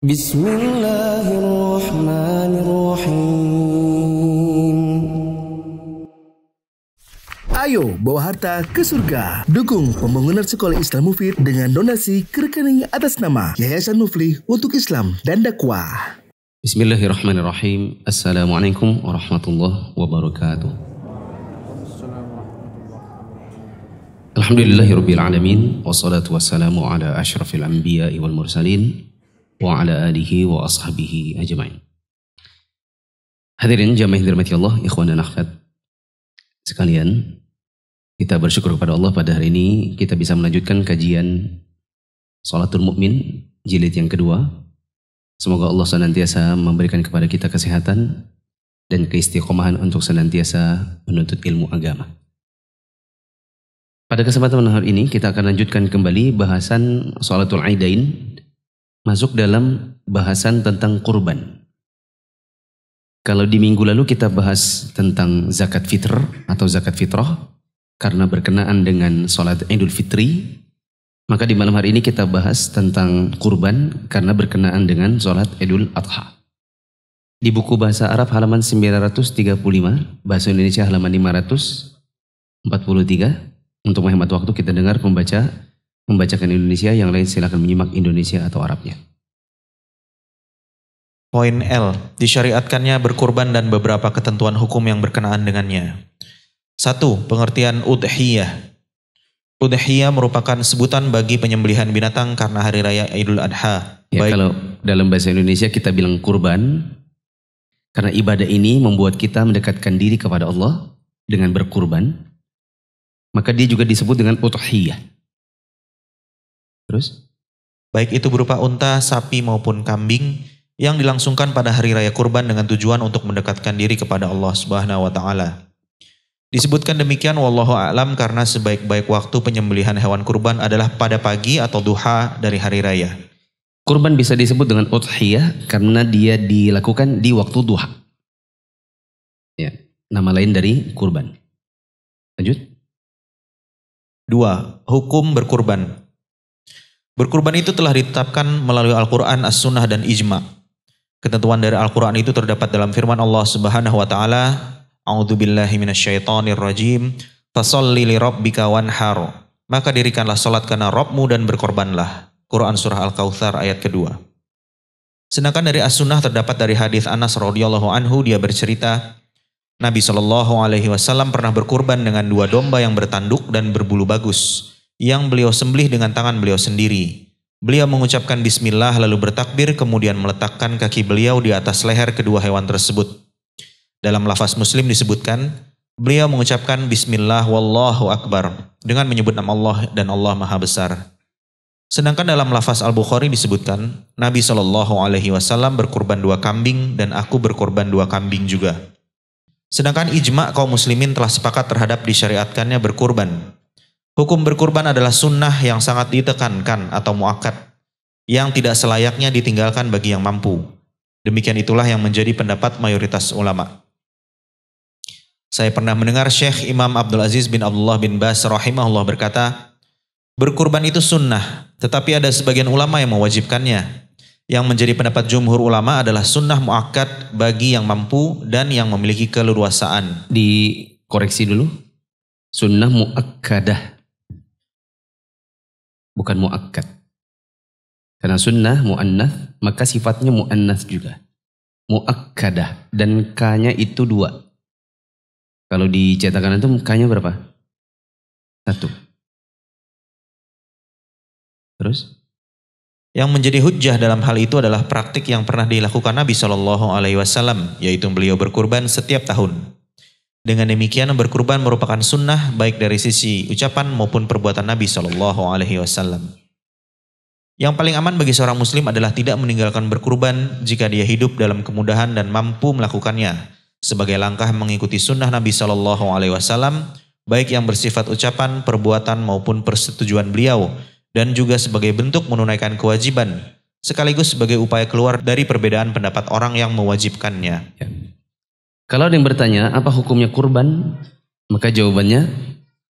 Bismillahirrahmanirrahim. Ayo bawa harta ke surga. Dukung pembangunan sekolah Islam Mufid dengan donasi ke rekening atas nama Yayasan Mufli untuk Islam dan Dakwah. Bismillahirrahmanirrahim. Assalamualaikum warahmatullahi wabarakatuh. Alhamdulillahirabbil alamin wassalatu wassalamu ala asyrafil anbiya wal mursalin wa ala alihi wa ashabihi ajma'in. Hadirin jamaah dirahmati Allah, ikhwan dan akhwat sekalian, kita bersyukur kepada Allah pada hari ini kita bisa melanjutkan kajian Salatul Mukmin jilid yang kedua. Semoga Allah senantiasa memberikan kepada kita kesehatan dan keistiqomahan untuk senantiasa menuntut ilmu agama. Pada kesempatan hari ini kita akan lanjutkan kembali bahasan Salatul Aidain masuk dalam bahasan tentang kurban. Kalau di minggu lalu kita bahas tentang zakat fitr atau zakat fitrah karena berkenaan dengan sholat Idul Fitri, maka di malam hari ini kita bahas tentang kurban karena berkenaan dengan sholat Idul Adha. Di buku bahasa Arab halaman 935, bahasa Indonesia halaman 543, untuk menghemat waktu kita dengar pembaca membacakan Indonesia, yang lain silahkan menyimak Indonesia atau Arabnya. Poin L, disyariatkannya berkurban dan beberapa ketentuan hukum yang berkenaan dengannya. Satu, pengertian udhiyah. Udhiyah merupakan sebutan bagi penyembelihan binatang karena hari raya Idul Adha. Ya, Baik. kalau dalam bahasa Indonesia kita bilang kurban, karena ibadah ini membuat kita mendekatkan diri kepada Allah dengan berkurban, maka dia juga disebut dengan udhiyah. Terus? Baik itu berupa unta, sapi maupun kambing yang dilangsungkan pada hari raya kurban dengan tujuan untuk mendekatkan diri kepada Allah Subhanahu wa taala. Disebutkan demikian wallahu alam karena sebaik-baik waktu penyembelihan hewan kurban adalah pada pagi atau duha dari hari raya. Kurban bisa disebut dengan udhiyah karena dia dilakukan di waktu duha. Ya, nama lain dari kurban. Lanjut. Dua, hukum berkurban. Berkurban itu telah ditetapkan melalui Al-Quran, As-Sunnah, dan Ijma. Ketentuan dari Al-Quran itu terdapat dalam firman Allah Subhanahu wa Ta'ala, billahi minasyaitonir rajim, fasalli li rabbika wanhar." Maka dirikanlah salat karena Rabbmu dan berkorbanlah. Quran surah Al-Kautsar ayat kedua. Sedangkan dari As-Sunnah terdapat dari hadis Anas radhiyallahu anhu dia bercerita, Nabi Shallallahu alaihi wasallam pernah berkurban dengan dua domba yang bertanduk dan berbulu bagus yang beliau sembelih dengan tangan beliau sendiri. Beliau mengucapkan bismillah lalu bertakbir kemudian meletakkan kaki beliau di atas leher kedua hewan tersebut. Dalam lafaz muslim disebutkan, beliau mengucapkan bismillah wallahu akbar dengan menyebut nama Allah dan Allah maha besar. Sedangkan dalam lafaz Al-Bukhari disebutkan, Nabi Shallallahu alaihi wasallam berkorban dua kambing dan aku berkorban dua kambing juga. Sedangkan ijma kaum muslimin telah sepakat terhadap disyariatkannya berkurban Hukum berkurban adalah sunnah yang sangat ditekankan atau muakat yang tidak selayaknya ditinggalkan bagi yang mampu. Demikian itulah yang menjadi pendapat mayoritas ulama. Saya pernah mendengar Syekh Imam Abdul Aziz bin Abdullah bin Bas rahimahullah berkata, berkurban itu sunnah, tetapi ada sebagian ulama yang mewajibkannya. Yang menjadi pendapat jumhur ulama adalah sunnah muakat bagi yang mampu dan yang memiliki keleluasaan. Dikoreksi dulu. Sunnah muakkadah bukan muakkad. Karena sunnah muannath, maka sifatnya muannath juga. Muakkadah dan k-nya itu dua. Kalau di cetakan itu k-nya berapa? Satu. Terus? Yang menjadi hujah dalam hal itu adalah praktik yang pernah dilakukan Nabi Shallallahu Alaihi Wasallam, yaitu beliau berkurban setiap tahun. Dengan demikian berkurban merupakan sunnah baik dari sisi ucapan maupun perbuatan Nabi Shallallahu Alaihi Wasallam. Yang paling aman bagi seorang Muslim adalah tidak meninggalkan berkurban jika dia hidup dalam kemudahan dan mampu melakukannya sebagai langkah mengikuti sunnah Nabi Shallallahu Alaihi Wasallam, baik yang bersifat ucapan, perbuatan maupun persetujuan beliau, dan juga sebagai bentuk menunaikan kewajiban sekaligus sebagai upaya keluar dari perbedaan pendapat orang yang mewajibkannya. Ya. Kalau ada yang bertanya, apa hukumnya kurban? Maka jawabannya,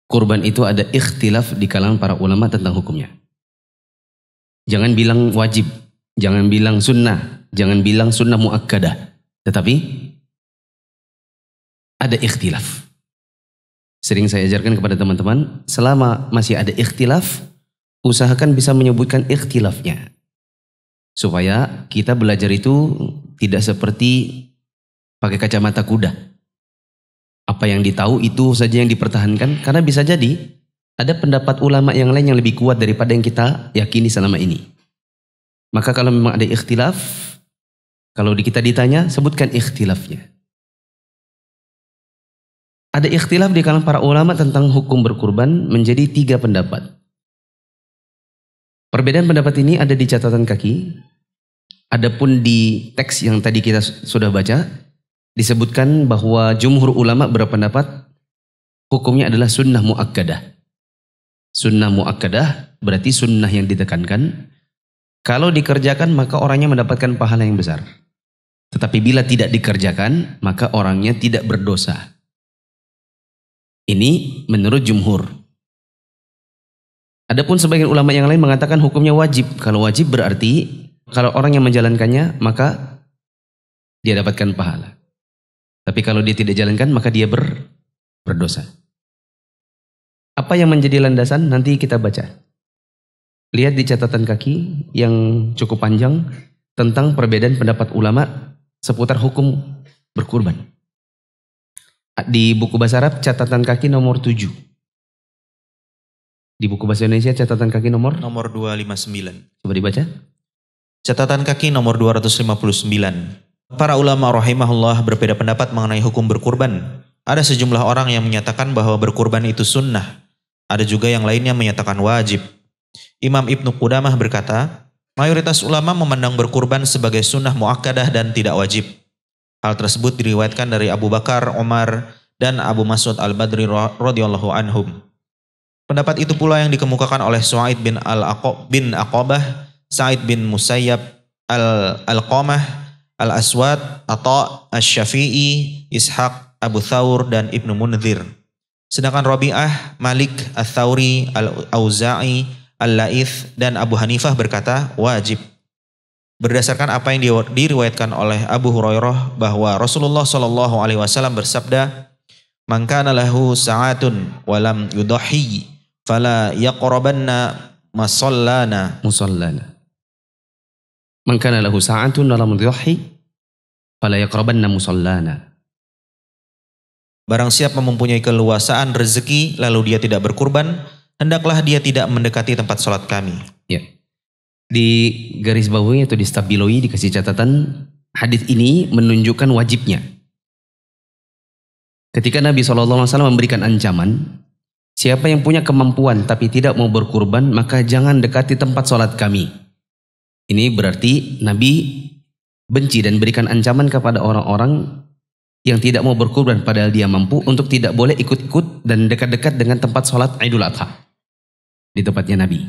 kurban itu ada ikhtilaf di kalangan para ulama tentang hukumnya. Jangan bilang wajib, jangan bilang sunnah, jangan bilang sunnah muakkadah. Tetapi, ada ikhtilaf. Sering saya ajarkan kepada teman-teman, selama masih ada ikhtilaf, usahakan bisa menyebutkan ikhtilafnya. Supaya kita belajar itu tidak seperti pakai kacamata kuda. Apa yang ditahu itu saja yang dipertahankan karena bisa jadi ada pendapat ulama yang lain yang lebih kuat daripada yang kita yakini selama ini. Maka kalau memang ada ikhtilaf, kalau kita ditanya, sebutkan ikhtilafnya. Ada ikhtilaf di kalangan para ulama tentang hukum berkurban menjadi tiga pendapat. Perbedaan pendapat ini ada di catatan kaki. Adapun di teks yang tadi kita sudah baca, disebutkan bahwa jumhur ulama berpendapat hukumnya adalah sunnah muakkadah. Sunnah muakkadah berarti sunnah yang ditekankan. Kalau dikerjakan maka orangnya mendapatkan pahala yang besar. Tetapi bila tidak dikerjakan maka orangnya tidak berdosa. Ini menurut jumhur. Adapun sebagian ulama yang lain mengatakan hukumnya wajib. Kalau wajib berarti kalau orang yang menjalankannya maka dia dapatkan pahala. Tapi kalau dia tidak jalankan maka dia ber, berdosa. Apa yang menjadi landasan nanti kita baca. Lihat di catatan kaki yang cukup panjang tentang perbedaan pendapat ulama seputar hukum berkurban. Di buku bahasa Arab catatan kaki nomor 7. Di buku bahasa Indonesia catatan kaki nomor nomor 259. Coba dibaca. Catatan kaki nomor 259. Para ulama rahimahullah berbeda pendapat mengenai hukum berkurban. Ada sejumlah orang yang menyatakan bahwa berkurban itu sunnah. Ada juga yang lainnya menyatakan wajib. Imam Ibnu Qudamah berkata, mayoritas ulama memandang berkurban sebagai sunnah muakkadah dan tidak wajib. Hal tersebut diriwayatkan dari Abu Bakar, Omar, dan Abu Mas'ud Al-Badri radhiyallahu anhum. Pendapat itu pula yang dikemukakan oleh Su'aid bin Al-Aqab bin Aqabah, Sa'id bin Musayyab Al-Alqamah, Al-Aswad, Atta, Asy-Syafi'i, Ishaq, Abu Thawr dan Ibnu Munzir. Sedangkan Rabi'ah, Malik, Al-Thawri, Al-Auza'i, Al-Laith dan Abu Hanifah berkata wajib. Berdasarkan apa yang diriwayatkan oleh Abu Hurairah bahwa Rasulullah Shallallahu alaihi wasallam bersabda, "Mangkana lahu sa'atun wa lam yudhi, fala yaqrabanna masallana." Musallana. Mangkana lahu sa'atun wa lam yudhi, fala yaqrabanna musallana. Barang siapa mempunyai keluasaan rezeki lalu dia tidak berkurban, hendaklah dia tidak mendekati tempat sholat kami. Ya. Di garis bawahnya atau di stabiloi dikasih catatan hadis ini menunjukkan wajibnya. Ketika Nabi SAW memberikan ancaman, siapa yang punya kemampuan tapi tidak mau berkurban, maka jangan dekati tempat sholat kami. Ini berarti Nabi benci dan berikan ancaman kepada orang-orang yang tidak mau berkurban padahal dia mampu untuk tidak boleh ikut-ikut dan dekat-dekat dengan tempat sholat Idul Adha di tempatnya Nabi.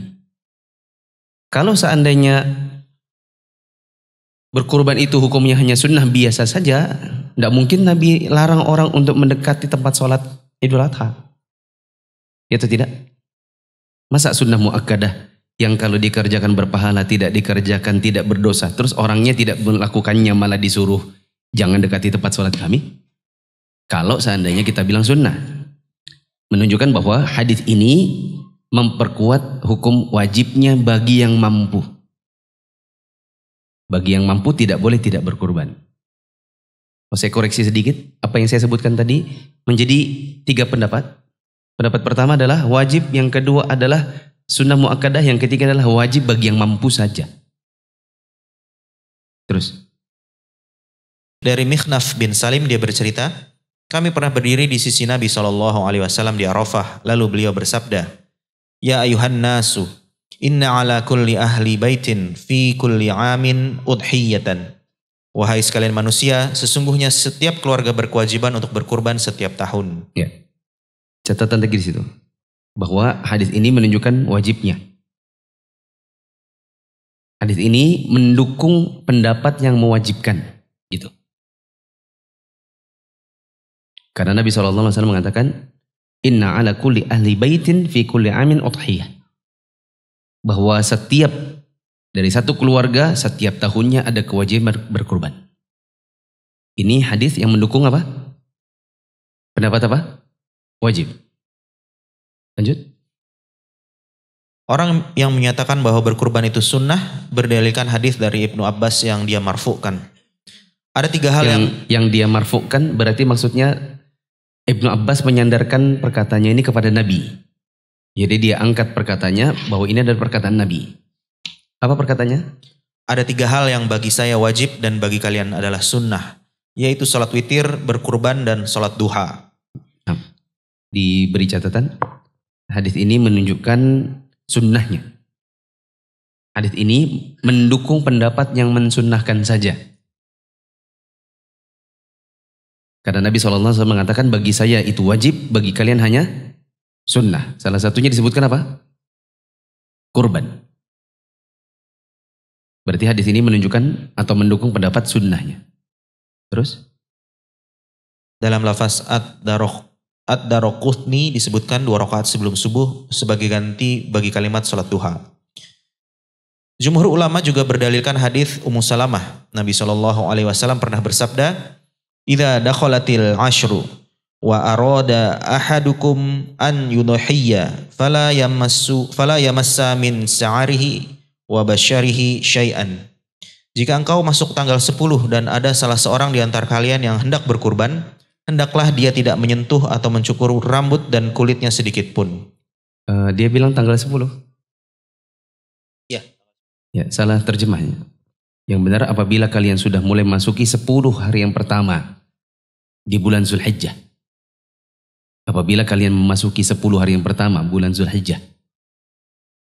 Kalau seandainya berkorban itu hukumnya hanya sunnah biasa saja, tidak mungkin Nabi larang orang untuk mendekati tempat sholat Idul Adha. Ya atau gitu tidak? Masa sunnah muakkadah yang kalau dikerjakan berpahala, tidak dikerjakan tidak berdosa. Terus orangnya tidak melakukannya malah disuruh jangan dekati tempat sholat kami. Kalau seandainya kita bilang sunnah, menunjukkan bahwa hadis ini memperkuat hukum wajibnya bagi yang mampu. Bagi yang mampu tidak boleh tidak berkurban. Oh, saya koreksi sedikit, apa yang saya sebutkan tadi menjadi tiga pendapat. Pendapat pertama adalah wajib, yang kedua adalah Sunnah muakkadah yang ketiga adalah wajib bagi yang mampu saja. Terus. Dari Mikhnaf bin Salim dia bercerita, kami pernah berdiri di sisi Nabi Shallallahu Alaihi Wasallam di Arafah, lalu beliau bersabda, Ya ayuhan nasu, inna ala kulli ahli baitin fi kulli amin udhiyatan. Wahai sekalian manusia, sesungguhnya setiap keluarga berkewajiban untuk berkurban setiap tahun. Ya. Catatan lagi di situ bahwa hadis ini menunjukkan wajibnya. Hadis ini mendukung pendapat yang mewajibkan, gitu. Karena Nabi SAW mengatakan, Inna ala kulli ahli baitin fi kulli amin uthiyah. Bahwa setiap dari satu keluarga setiap tahunnya ada kewajiban berkurban. Ini hadis yang mendukung apa? Pendapat apa? Wajib. Lanjut. Orang yang menyatakan bahwa berkurban itu sunnah berdalilkan hadis dari Ibnu Abbas yang dia marfukkan. Ada tiga hal yang yang, yang dia marfukkan berarti maksudnya Ibnu Abbas menyandarkan perkataannya ini kepada Nabi. Jadi dia angkat perkataannya bahwa ini adalah perkataan Nabi. Apa perkataannya? Ada tiga hal yang bagi saya wajib dan bagi kalian adalah sunnah, yaitu sholat witir, berkurban, dan sholat duha. Nah, diberi catatan. Hadis ini menunjukkan sunnahnya. Hadis ini mendukung pendapat yang mensunnahkan saja. Karena Nabi SAW mengatakan bagi saya itu wajib, bagi kalian hanya sunnah. Salah satunya disebutkan apa? Kurban. Berarti hadis ini menunjukkan atau mendukung pendapat sunnahnya. Terus? Dalam lafaz ad-daroh Ad-Daraqutni disebutkan dua rakaat sebelum subuh sebagai ganti bagi kalimat sholat duha. Jumhur ulama juga berdalilkan hadis Ummu Salamah. Nabi Shallallahu Alaihi Wasallam pernah bersabda, "Ida dakhalatil ashru wa arada ahadukum an yunohiya fala yamassu fala yamassa min sa'arihi wa basharihi syai'an." Jika engkau masuk tanggal 10 dan ada salah seorang di antara kalian yang hendak berkurban, hendaklah dia tidak menyentuh atau mencukur rambut dan kulitnya sedikit pun. Uh, dia bilang tanggal 10. Ya. Ya, salah terjemahnya. Yang benar apabila kalian sudah mulai masuki 10 hari yang pertama di bulan Zulhijjah. Apabila kalian memasuki 10 hari yang pertama bulan Zulhijjah.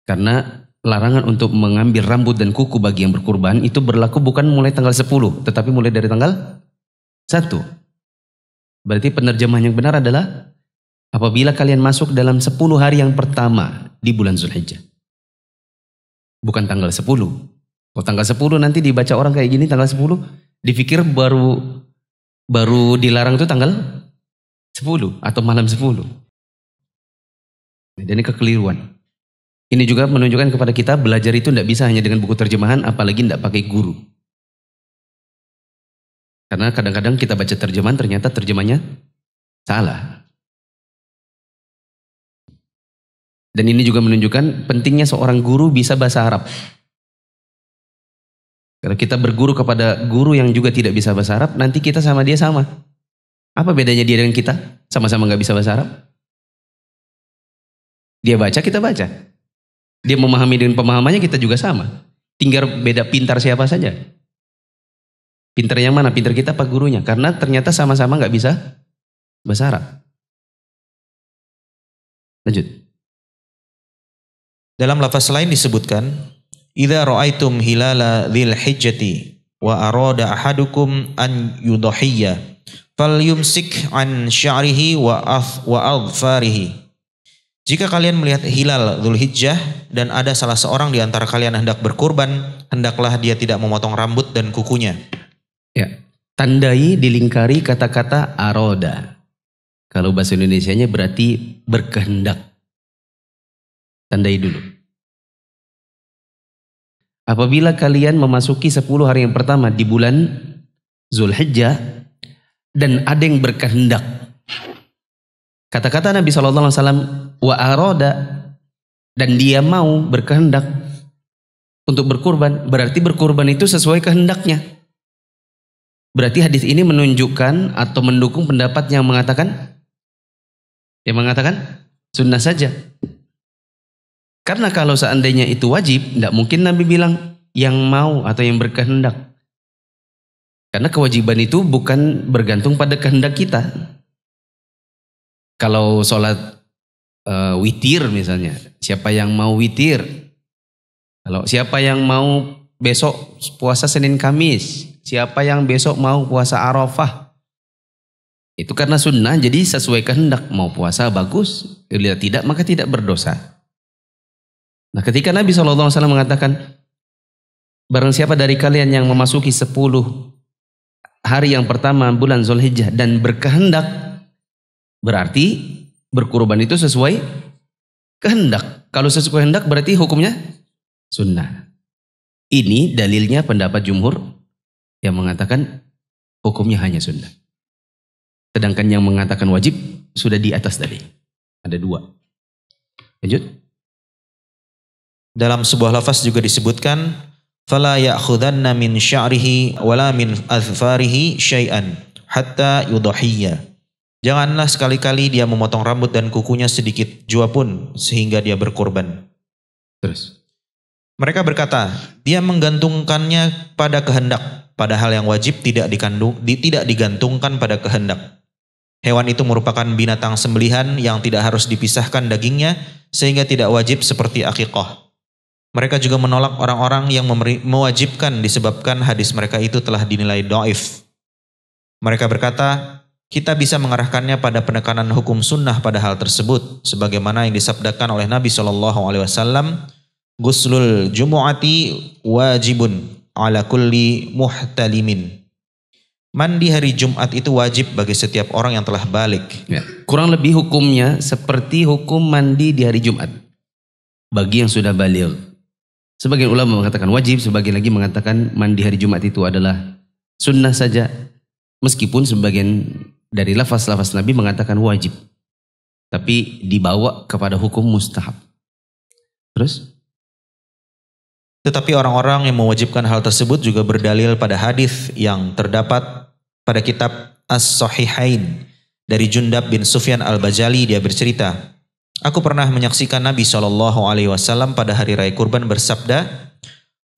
Karena larangan untuk mengambil rambut dan kuku bagi yang berkurban itu berlaku bukan mulai tanggal 10, tetapi mulai dari tanggal 1. Berarti penerjemahan yang benar adalah apabila kalian masuk dalam 10 hari yang pertama di bulan Zulhijjah. Bukan tanggal 10. Kalau tanggal 10 nanti dibaca orang kayak gini tanggal 10, dipikir baru baru dilarang itu tanggal 10 atau malam 10. Dan ini kekeliruan. Ini juga menunjukkan kepada kita belajar itu tidak bisa hanya dengan buku terjemahan apalagi tidak pakai guru. Karena kadang-kadang kita baca terjemahan ternyata terjemahnya salah. Dan ini juga menunjukkan pentingnya seorang guru bisa bahasa Arab. Kalau kita berguru kepada guru yang juga tidak bisa bahasa Arab, nanti kita sama dia sama. Apa bedanya dia dengan kita? Sama-sama nggak bisa bahasa Arab. Dia baca, kita baca. Dia memahami dengan pemahamannya, kita juga sama. Tinggal beda pintar siapa saja. Pinter yang mana? Pinter kita apa gurunya? Karena ternyata sama-sama nggak bisa bahasa Arab. Lanjut. Dalam lafaz lain disebutkan, "Idza ra'aitum hilala dzil hijjati wa arada ahadukum an yudhiyya falyumsik an sya'rihi wa af wa adfarihi." Jika kalian melihat hilal Zulhijjah dan ada salah seorang di antara kalian hendak berkurban, hendaklah dia tidak memotong rambut dan kukunya. Ya. Tandai dilingkari kata-kata aroda. Kalau bahasa Indonesianya berarti berkehendak. Tandai dulu. Apabila kalian memasuki 10 hari yang pertama di bulan Zulhijjah dan ada yang berkehendak. Kata-kata Nabi SAW, Alaihi Wasallam wa aroda dan dia mau berkehendak untuk berkurban berarti berkurban itu sesuai kehendaknya Berarti hadis ini menunjukkan atau mendukung pendapat yang mengatakan yang mengatakan sunnah saja. Karena kalau seandainya itu wajib, tidak mungkin Nabi bilang yang mau atau yang berkehendak. Karena kewajiban itu bukan bergantung pada kehendak kita. Kalau sholat e, witir misalnya, siapa yang mau witir? Kalau siapa yang mau besok puasa Senin Kamis, Siapa yang besok mau puasa Arafah? Itu karena sunnah, jadi sesuai kehendak. Mau puasa bagus, bila tidak maka tidak berdosa. Nah ketika Nabi SAW mengatakan, Barang siapa dari kalian yang memasuki 10 hari yang pertama bulan Zulhijjah dan berkehendak, berarti berkurban itu sesuai kehendak. Kalau sesuai kehendak berarti hukumnya sunnah. Ini dalilnya pendapat jumhur yang mengatakan hukumnya hanya sunnah. Sedangkan yang mengatakan wajib sudah di atas tadi. Ada dua. Lanjut. Dalam sebuah lafaz juga disebutkan fala ya'khudanna min sya'rihi wala min azfarihi syai'an hatta yudhiyya. Janganlah sekali-kali dia memotong rambut dan kukunya sedikit jua pun sehingga dia berkorban. Terus. Mereka berkata, dia menggantungkannya pada kehendak Padahal yang wajib tidak dikandung, di, tidak digantungkan pada kehendak. Hewan itu merupakan binatang sembelihan yang tidak harus dipisahkan dagingnya sehingga tidak wajib seperti akikoh. Mereka juga menolak orang-orang yang mewajibkan disebabkan hadis mereka itu telah dinilai doif. Mereka berkata, kita bisa mengarahkannya pada penekanan hukum sunnah pada hal tersebut, sebagaimana yang disabdakan oleh Nabi Shallallahu Alaihi Wasallam, guslul jumu'ati wajibun ala kulli muhtalimin. Mandi hari Jumat itu wajib bagi setiap orang yang telah balik. Ya. Kurang lebih hukumnya seperti hukum mandi di hari Jumat. Bagi yang sudah balik. Sebagian ulama mengatakan wajib, sebagian lagi mengatakan mandi hari Jumat itu adalah sunnah saja. Meskipun sebagian dari lafaz-lafaz Nabi mengatakan wajib. Tapi dibawa kepada hukum mustahab. Terus? Tetapi orang-orang yang mewajibkan hal tersebut juga berdalil pada hadis yang terdapat pada kitab As-Sahihain dari Jundab bin Sufyan Al-Bajali dia bercerita, Aku pernah menyaksikan Nabi Shallallahu Alaihi Wasallam pada hari raya kurban bersabda,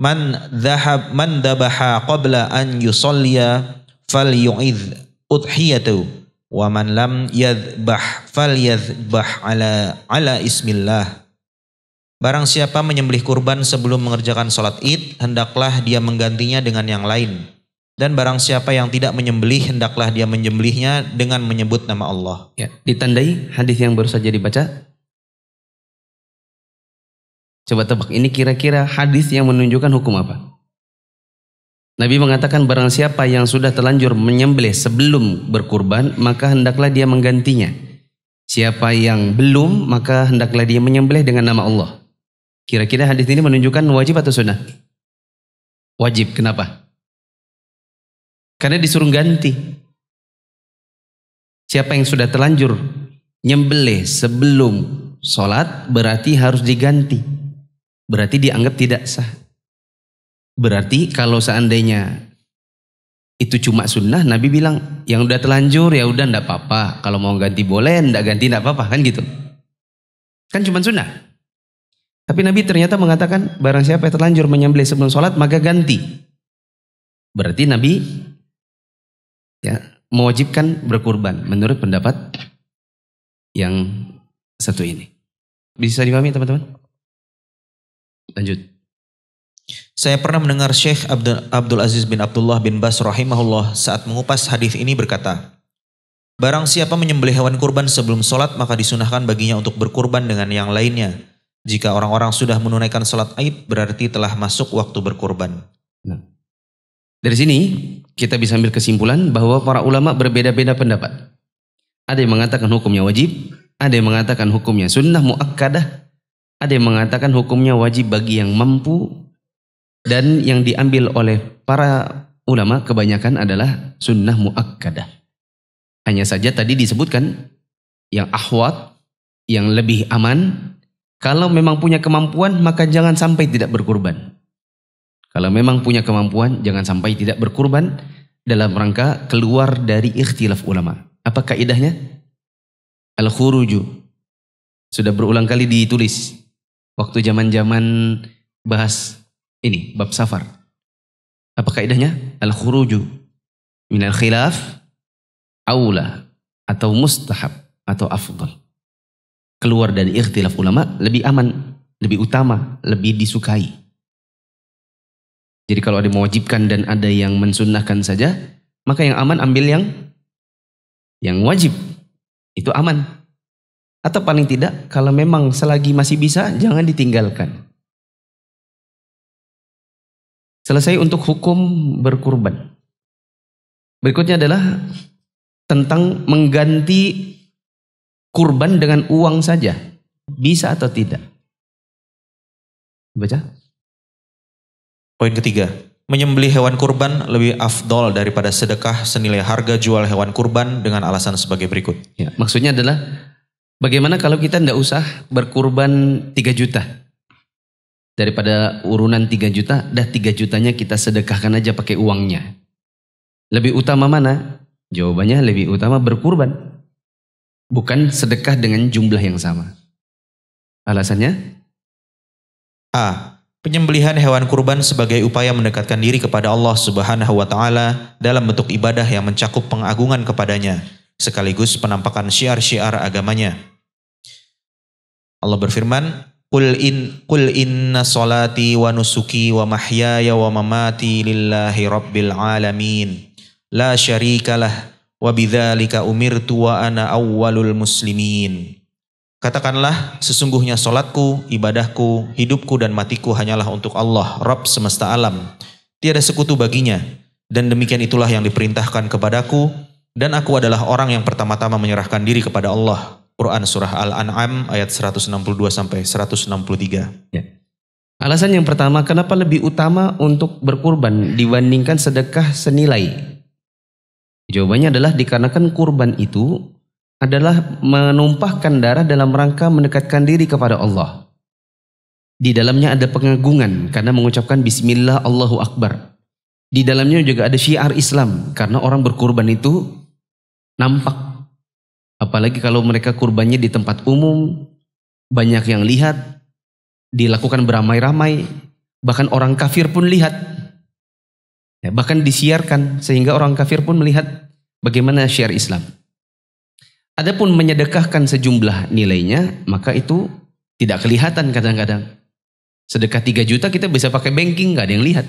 "Man dhahab man dabaha qabla an yusalliya fal yu'idh udhiyatu, wa man lam yadbah fal yadbah ala ala ismillah." Barang siapa menyembelih kurban sebelum mengerjakan sholat id, hendaklah dia menggantinya dengan yang lain. Dan barang siapa yang tidak menyembelih, hendaklah dia menyembelihnya dengan menyebut nama Allah. Ya, ditandai hadis yang baru saja dibaca. Coba tebak, ini kira-kira hadis yang menunjukkan hukum apa? Nabi mengatakan barang siapa yang sudah telanjur menyembelih sebelum berkurban, maka hendaklah dia menggantinya. Siapa yang belum, maka hendaklah dia menyembelih dengan nama Allah. Kira-kira hadis ini menunjukkan wajib atau sunnah? Wajib, kenapa? Karena disuruh ganti. Siapa yang sudah telanjur nyembelih sebelum sholat berarti harus diganti. Berarti dianggap tidak sah. Berarti kalau seandainya itu cuma sunnah, Nabi bilang yang udah telanjur ya udah ndak apa-apa. Kalau mau ganti boleh, ndak ganti ndak apa-apa kan gitu. Kan cuma sunnah. Tapi Nabi ternyata mengatakan barang siapa yang terlanjur menyembelih sebelum sholat maka ganti. Berarti Nabi ya, mewajibkan berkurban menurut pendapat yang satu ini. Bisa dipahami teman-teman? Lanjut. Saya pernah mendengar Syekh Abdul, Abdul Aziz bin Abdullah bin Bas rahimahullah saat mengupas hadis ini berkata, Barang siapa menyembelih hewan kurban sebelum sholat maka disunahkan baginya untuk berkurban dengan yang lainnya jika orang-orang sudah menunaikan sholat aib, berarti telah masuk waktu berkurban. Nah. Dari sini kita bisa ambil kesimpulan bahwa para ulama berbeda-beda pendapat. Ada yang mengatakan hukumnya wajib, ada yang mengatakan hukumnya sunnah muakkadah, ada yang mengatakan hukumnya wajib bagi yang mampu dan yang diambil oleh para ulama kebanyakan adalah sunnah muakkadah. Hanya saja tadi disebutkan yang ahwat, yang lebih aman kalau memang punya kemampuan, maka jangan sampai tidak berkurban. Kalau memang punya kemampuan, jangan sampai tidak berkurban dalam rangka keluar dari ikhtilaf ulama. Apa kaidahnya? Al-khuruju. Sudah berulang kali ditulis. Waktu zaman-zaman bahas ini, bab safar. Apa kaidahnya? Al-khuruju. Minal khilaf, aula, atau mustahab, atau afdal keluar dari ikhtilaf ulama lebih aman, lebih utama, lebih disukai. Jadi kalau ada mewajibkan dan ada yang mensunnahkan saja, maka yang aman ambil yang yang wajib. Itu aman. Atau paling tidak, kalau memang selagi masih bisa, jangan ditinggalkan. Selesai untuk hukum berkurban. Berikutnya adalah tentang mengganti kurban dengan uang saja? Bisa atau tidak? Baca. Poin ketiga, menyembeli hewan kurban lebih afdol daripada sedekah senilai harga jual hewan kurban dengan alasan sebagai berikut. Ya, maksudnya adalah bagaimana kalau kita tidak usah berkurban 3 juta? Daripada urunan 3 juta, dah 3 jutanya kita sedekahkan aja pakai uangnya. Lebih utama mana? Jawabannya lebih utama berkurban bukan sedekah dengan jumlah yang sama. Alasannya? A. Penyembelihan hewan kurban sebagai upaya mendekatkan diri kepada Allah Subhanahu wa taala dalam bentuk ibadah yang mencakup pengagungan kepadanya, sekaligus penampakan syiar-syiar agamanya. Allah berfirman, "Qul in qul inna salati wa nusuki wa mahyaya wa mamati lillahi rabbil alamin, la syarikalah." Wa umirtu ana awwalul muslimin. Katakanlah, sesungguhnya solatku, ibadahku, hidupku dan matiku hanyalah untuk Allah, Rabb semesta alam. Tiada sekutu baginya, dan demikian itulah yang diperintahkan kepadaku, dan aku adalah orang yang pertama-tama menyerahkan diri kepada Allah. Quran Surah Al-An'am ayat 162 sampai 163. Ya. Alasan yang pertama, kenapa lebih utama untuk berkurban dibandingkan sedekah senilai? Jawabannya adalah dikarenakan kurban itu adalah menumpahkan darah dalam rangka mendekatkan diri kepada Allah. Di dalamnya ada pengagungan karena mengucapkan bismillah Allahu Akbar. Di dalamnya juga ada syiar Islam karena orang berkurban itu nampak. Apalagi kalau mereka kurbannya di tempat umum, banyak yang lihat, dilakukan beramai-ramai, bahkan orang kafir pun lihat Ya, bahkan disiarkan sehingga orang kafir pun melihat bagaimana syiar Islam. Adapun menyedekahkan sejumlah nilainya, maka itu tidak kelihatan kadang-kadang. Sedekah 3 juta kita bisa pakai banking, nggak ada yang lihat.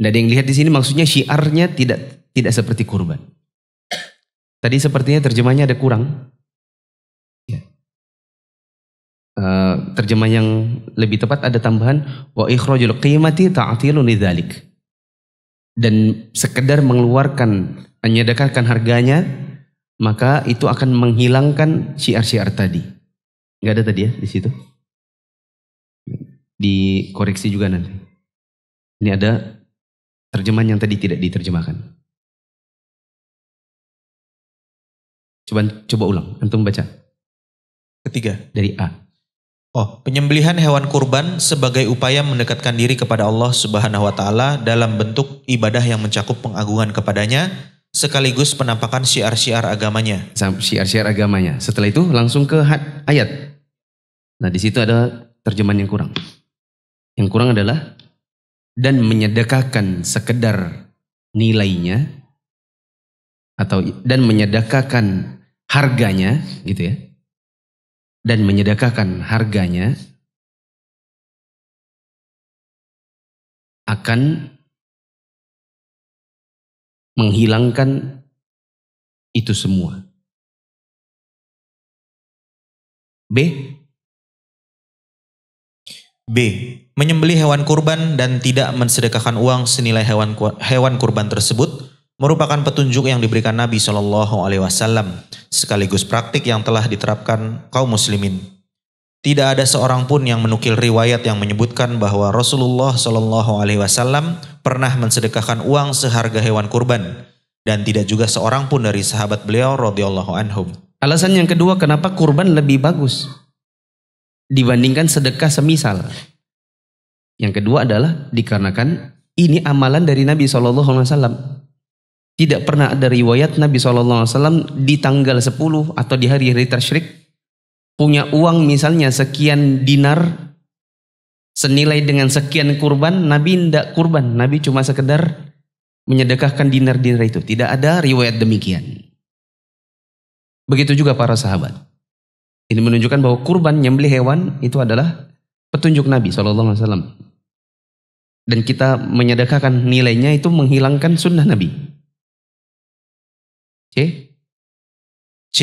Nggak ada yang lihat di sini maksudnya syiarnya tidak tidak seperti kurban. Tadi sepertinya terjemahnya ada kurang. Ya. Uh, terjemah yang lebih tepat ada tambahan wa ikhrajul qimati ta'tilu lidzalik dan sekedar mengeluarkan menyedekahkan harganya maka itu akan menghilangkan syiar-syiar tadi nggak ada tadi ya di situ dikoreksi juga nanti ini ada terjemahan yang tadi tidak diterjemahkan coba coba ulang antum baca ketiga dari A Oh, penyembelihan hewan kurban sebagai upaya mendekatkan diri kepada Allah Subhanahu wa taala dalam bentuk ibadah yang mencakup pengagungan kepadanya sekaligus penampakan syiar-syiar agamanya. Syiar-syiar agamanya. Setelah itu langsung ke had ayat. Nah, di situ ada terjemahan yang kurang. Yang kurang adalah dan menyedekahkan sekedar nilainya atau dan menyedekahkan harganya gitu ya dan menyedekahkan harganya akan menghilangkan itu semua. B. B. Menyembeli hewan kurban dan tidak mensedekahkan uang senilai hewan hewan kurban tersebut merupakan petunjuk yang diberikan Nabi Shallallahu Alaihi Wasallam sekaligus praktik yang telah diterapkan kaum muslimin. Tidak ada seorang pun yang menukil riwayat yang menyebutkan bahwa Rasulullah Shallallahu Alaihi Wasallam pernah mensedekahkan uang seharga hewan kurban dan tidak juga seorang pun dari sahabat beliau radhiyallahu anhum. Alasan yang kedua kenapa kurban lebih bagus dibandingkan sedekah semisal. Yang kedua adalah dikarenakan ini amalan dari Nabi Shallallahu Alaihi Wasallam tidak pernah ada riwayat Nabi SAW di tanggal 10 atau di hari-hari tersyrik punya uang misalnya sekian dinar senilai dengan sekian kurban, Nabi tidak kurban, Nabi cuma sekedar menyedekahkan dinar-dinar itu. Tidak ada riwayat demikian. Begitu juga para sahabat. Ini menunjukkan bahwa kurban nyembeli hewan itu adalah petunjuk Nabi SAW. Dan kita menyedekahkan nilainya itu menghilangkan sunnah Nabi. C. C.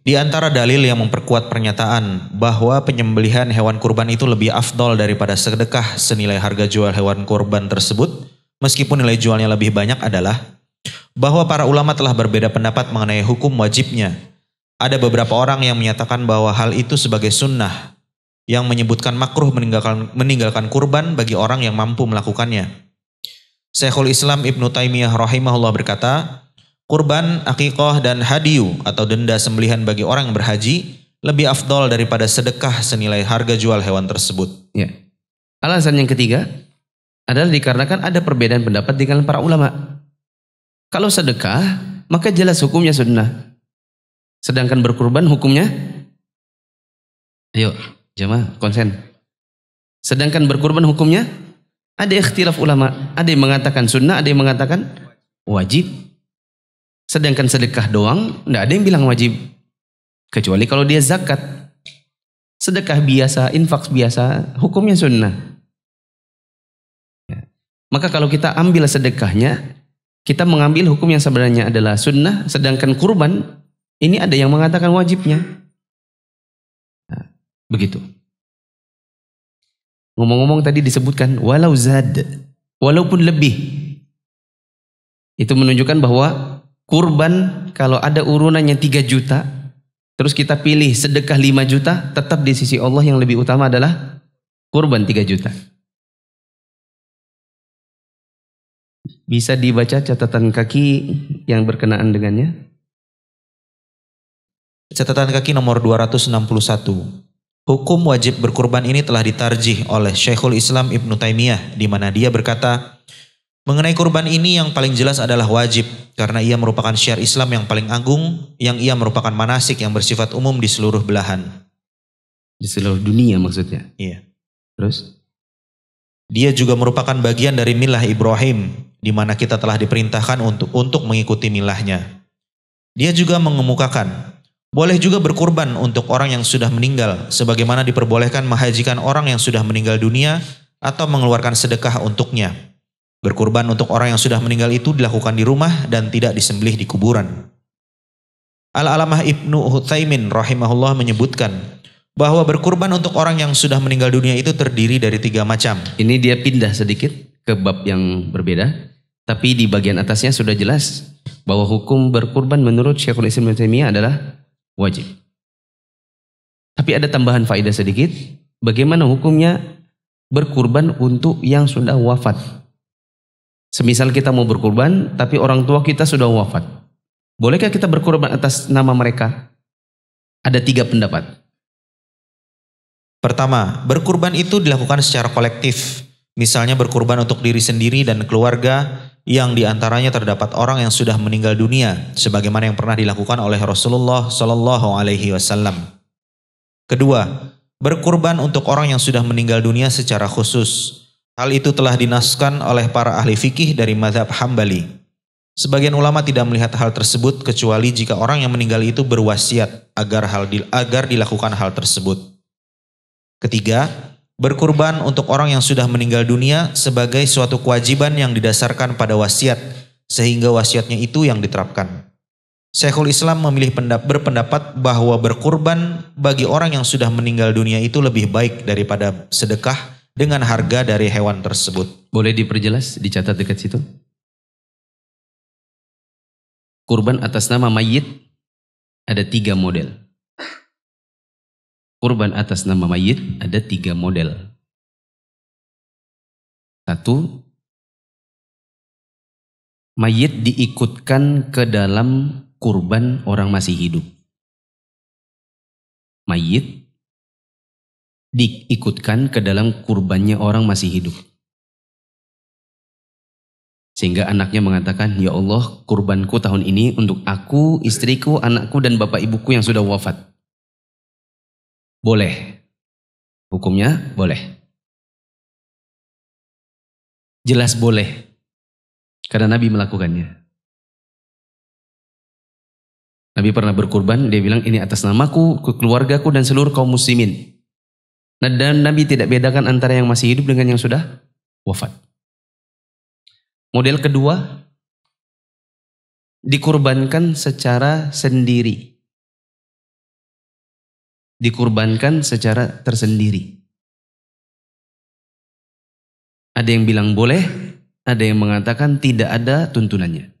Di antara dalil yang memperkuat pernyataan bahwa penyembelihan hewan kurban itu lebih afdol daripada sedekah senilai harga jual hewan kurban tersebut, meskipun nilai jualnya lebih banyak adalah bahwa para ulama telah berbeda pendapat mengenai hukum wajibnya. Ada beberapa orang yang menyatakan bahwa hal itu sebagai sunnah, yang menyebutkan makruh meninggalkan, meninggalkan kurban bagi orang yang mampu melakukannya. Syekhul Islam Ibnu Taimiyah rahimahullah berkata, Kurban, akikoh, dan hadiu atau denda sembelihan bagi orang yang berhaji lebih afdol daripada sedekah senilai harga jual hewan tersebut. Ya. Alasan yang ketiga adalah dikarenakan ada perbedaan pendapat di dengan para ulama. Kalau sedekah, maka jelas hukumnya sunnah. Sedangkan berkurban hukumnya? Ayo, jemaah konsen. Sedangkan berkurban hukumnya? Ada ikhtilaf ulama. Ada yang mengatakan sunnah, ada yang mengatakan wajib. Sedangkan sedekah doang, tidak ada yang bilang wajib. Kecuali kalau dia zakat. Sedekah biasa, infak biasa, hukumnya sunnah. Ya. Maka kalau kita ambil sedekahnya, kita mengambil hukum yang sebenarnya adalah sunnah, sedangkan kurban, ini ada yang mengatakan wajibnya. Nah, begitu. Ngomong-ngomong tadi disebutkan, walau zad, walaupun lebih. Itu menunjukkan bahwa kurban kalau ada urunannya 3 juta, terus kita pilih sedekah 5 juta, tetap di sisi Allah yang lebih utama adalah kurban 3 juta. Bisa dibaca catatan kaki yang berkenaan dengannya? Catatan kaki nomor 261. Hukum wajib berkurban ini telah ditarjih oleh Syekhul Islam Ibnu Taimiyah di mana dia berkata, Mengenai kurban ini yang paling jelas adalah wajib karena ia merupakan syiar Islam yang paling agung yang ia merupakan manasik yang bersifat umum di seluruh belahan. Di seluruh dunia maksudnya? Iya. Terus? Dia juga merupakan bagian dari milah Ibrahim di mana kita telah diperintahkan untuk untuk mengikuti milahnya. Dia juga mengemukakan boleh juga berkurban untuk orang yang sudah meninggal sebagaimana diperbolehkan menghajikan orang yang sudah meninggal dunia atau mengeluarkan sedekah untuknya. Berkurban untuk orang yang sudah meninggal itu dilakukan di rumah dan tidak disembelih di kuburan. Al-Alamah Ibnu Huthaymin rahimahullah menyebutkan bahwa berkurban untuk orang yang sudah meninggal dunia itu terdiri dari tiga macam. Ini dia pindah sedikit ke bab yang berbeda, tapi di bagian atasnya sudah jelas bahwa hukum berkurban menurut Syekhul Islam Ibn Taimiyah adalah wajib. Tapi ada tambahan faedah sedikit, bagaimana hukumnya berkurban untuk yang sudah wafat? Semisal kita mau berkurban, tapi orang tua kita sudah wafat. Bolehkah kita berkurban atas nama mereka? Ada tiga pendapat. Pertama, berkurban itu dilakukan secara kolektif. Misalnya berkurban untuk diri sendiri dan keluarga yang diantaranya terdapat orang yang sudah meninggal dunia, sebagaimana yang pernah dilakukan oleh Rasulullah Shallallahu Alaihi Wasallam. Kedua, berkurban untuk orang yang sudah meninggal dunia secara khusus Hal itu telah dinaskan oleh para ahli fikih dari mazhab Hambali. Sebagian ulama tidak melihat hal tersebut kecuali jika orang yang meninggal itu berwasiat agar hal di, agar dilakukan hal tersebut. Ketiga, berkurban untuk orang yang sudah meninggal dunia sebagai suatu kewajiban yang didasarkan pada wasiat sehingga wasiatnya itu yang diterapkan. Syekhul Islam memilih pendap berpendapat bahwa berkurban bagi orang yang sudah meninggal dunia itu lebih baik daripada sedekah dengan harga dari hewan tersebut. Boleh diperjelas, dicatat dekat situ? Kurban atas nama mayit ada tiga model. Kurban atas nama mayit ada tiga model. Satu, mayit diikutkan ke dalam kurban orang masih hidup. Mayit diikutkan ke dalam kurbannya orang masih hidup. Sehingga anaknya mengatakan, Ya Allah, kurbanku tahun ini untuk aku, istriku, anakku, dan bapak ibuku yang sudah wafat. Boleh. Hukumnya boleh. Jelas boleh. Karena Nabi melakukannya. Nabi pernah berkurban, dia bilang, ini atas namaku, keluargaku, dan seluruh kaum muslimin. Nah, dan Nabi tidak bedakan antara yang masih hidup dengan yang sudah wafat. Model kedua, dikurbankan secara sendiri. Dikurbankan secara tersendiri. Ada yang bilang boleh, ada yang mengatakan tidak ada tuntunannya.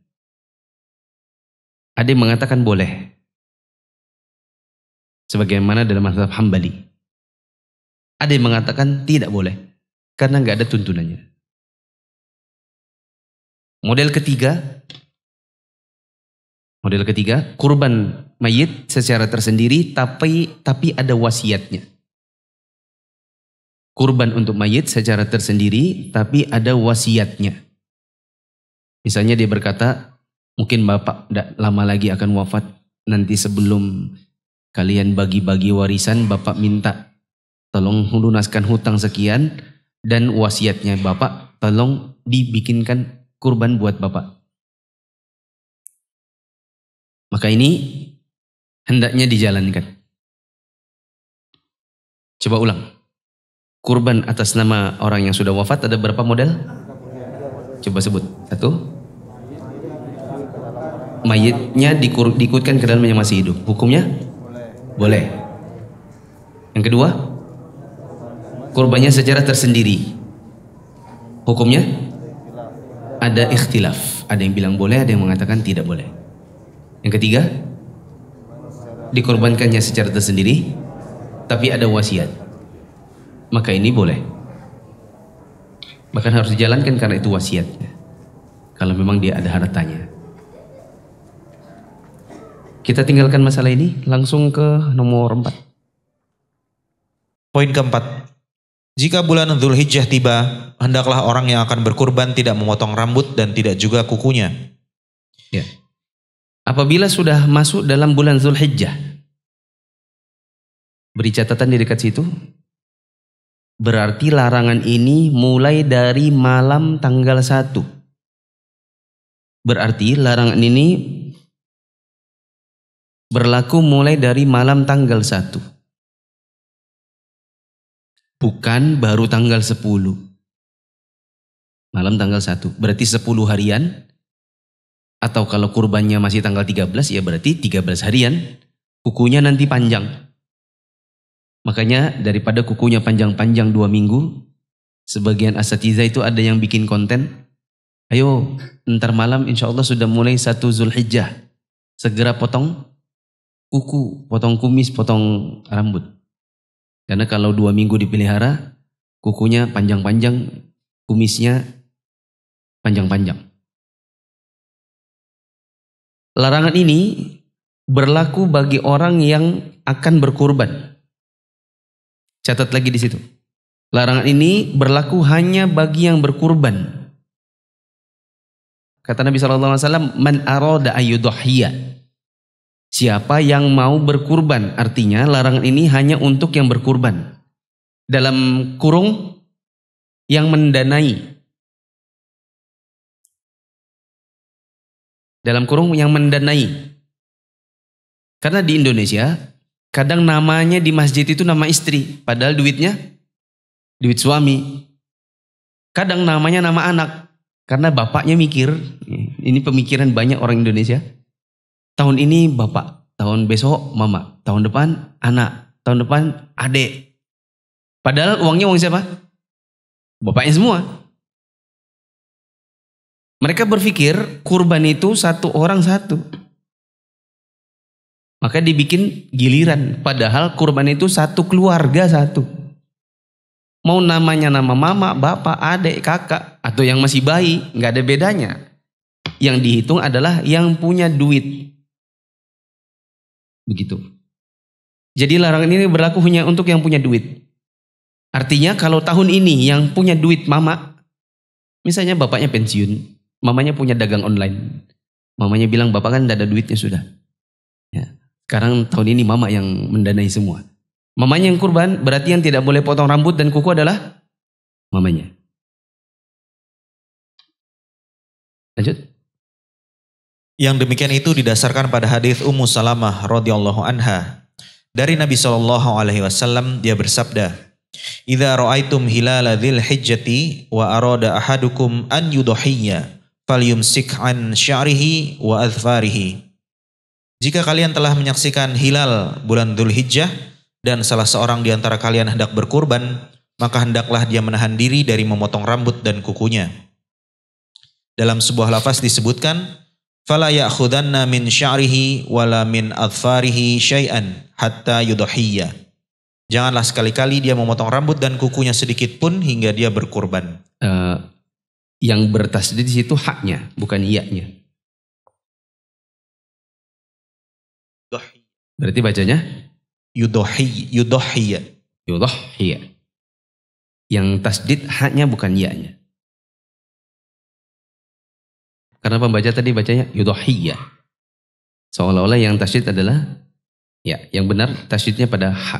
Ada yang mengatakan boleh. Sebagaimana dalam mazhab Hambali. Ada yang mengatakan tidak boleh karena nggak ada tuntunannya. Model ketiga, model ketiga, kurban mayit secara tersendiri tapi tapi ada wasiatnya. Kurban untuk mayit secara tersendiri tapi ada wasiatnya. Misalnya dia berkata, mungkin bapak tidak lama lagi akan wafat, nanti sebelum kalian bagi-bagi warisan, bapak minta tolong lunaskan hutang sekian dan wasiatnya bapak tolong dibikinkan kurban buat bapak. Maka ini hendaknya dijalankan. Coba ulang. Kurban atas nama orang yang sudah wafat ada berapa model? Coba sebut. Satu. Mayitnya dikur, diikutkan ke dalam yang masih hidup. Hukumnya? Boleh. Yang kedua? kurbannya secara tersendiri hukumnya ada ikhtilaf ada yang bilang boleh ada yang mengatakan tidak boleh yang ketiga dikorbankannya secara tersendiri tapi ada wasiat maka ini boleh bahkan harus dijalankan karena itu wasiatnya kalau memang dia ada hartanya kita tinggalkan masalah ini langsung ke nomor 4 poin keempat jika bulan Zulhijjah tiba, hendaklah orang yang akan berkurban tidak memotong rambut dan tidak juga kukunya. Ya. Apabila sudah masuk dalam bulan Zulhijjah, beri catatan di dekat situ. Berarti larangan ini mulai dari malam tanggal 1. Berarti larangan ini berlaku mulai dari malam tanggal 1. Bukan baru tanggal 10. Malam tanggal 1. Berarti 10 harian. Atau kalau kurbannya masih tanggal 13 ya berarti 13 harian. Kukunya nanti panjang. Makanya daripada kukunya panjang-panjang dua minggu, sebagian asatiza itu ada yang bikin konten. Ayo, ntar malam insya Allah sudah mulai satu Zulhijjah. Segera potong kuku, potong kumis, potong rambut. Karena kalau dua minggu dipelihara, kukunya panjang-panjang, kumisnya panjang-panjang. Larangan ini berlaku bagi orang yang akan berkurban. Catat lagi di situ. Larangan ini berlaku hanya bagi yang berkurban. Kata Nabi SAW, Man aroda ayudhiyah Siapa yang mau berkurban, artinya larangan ini hanya untuk yang berkurban. Dalam kurung, yang mendanai. Dalam kurung yang mendanai. Karena di Indonesia, kadang namanya di masjid itu nama istri, padahal duitnya duit suami. Kadang namanya nama anak, karena bapaknya mikir, ini pemikiran banyak orang Indonesia, tahun ini bapak, tahun besok mama, tahun depan anak, tahun depan adik. Padahal uangnya uang siapa? Bapaknya semua. Mereka berpikir kurban itu satu orang satu. Maka dibikin giliran. Padahal kurban itu satu keluarga satu. Mau namanya nama mama, bapak, adik, kakak, atau yang masih bayi, nggak ada bedanya. Yang dihitung adalah yang punya duit. Begitu. Jadi larangan ini berlaku hanya untuk yang punya duit. Artinya kalau tahun ini yang punya duit mama, misalnya bapaknya pensiun, mamanya punya dagang online. Mamanya bilang, bapak kan tidak ada duitnya sudah. Ya. Sekarang tahun ini mama yang mendanai semua. Mamanya yang kurban, berarti yang tidak boleh potong rambut dan kuku adalah mamanya. Lanjut. Yang demikian itu didasarkan pada hadis Ummu Salamah radhiyallahu anha. Dari Nabi Shallallahu alaihi wasallam dia bersabda, "Idza ra'aitum hilala dzil hijjati wa arada ahadukum an yudhiyya, falyumsik an sya'rihi wa adfarihi." Jika kalian telah menyaksikan hilal bulan hijjah dan salah seorang di antara kalian hendak berkurban, maka hendaklah dia menahan diri dari memotong rambut dan kukunya. Dalam sebuah lafaz disebutkan, fala ya'khudanna min sya'rihi wala min adfarihi syai'an hatta yudhiyya. Janganlah sekali-kali dia memotong rambut dan kukunya sedikit pun hingga dia berkurban. Uh, yang bertasdid di situ haknya, bukan iyaknya. Berarti bacanya yudohi yudohiya. Yudohiya. Yang tasdid haknya bukan iyaknya. Karena pembaca tadi bacanya yudhiyah. Seolah-olah yang tasydid adalah ya, yang benar tasydidnya pada hak.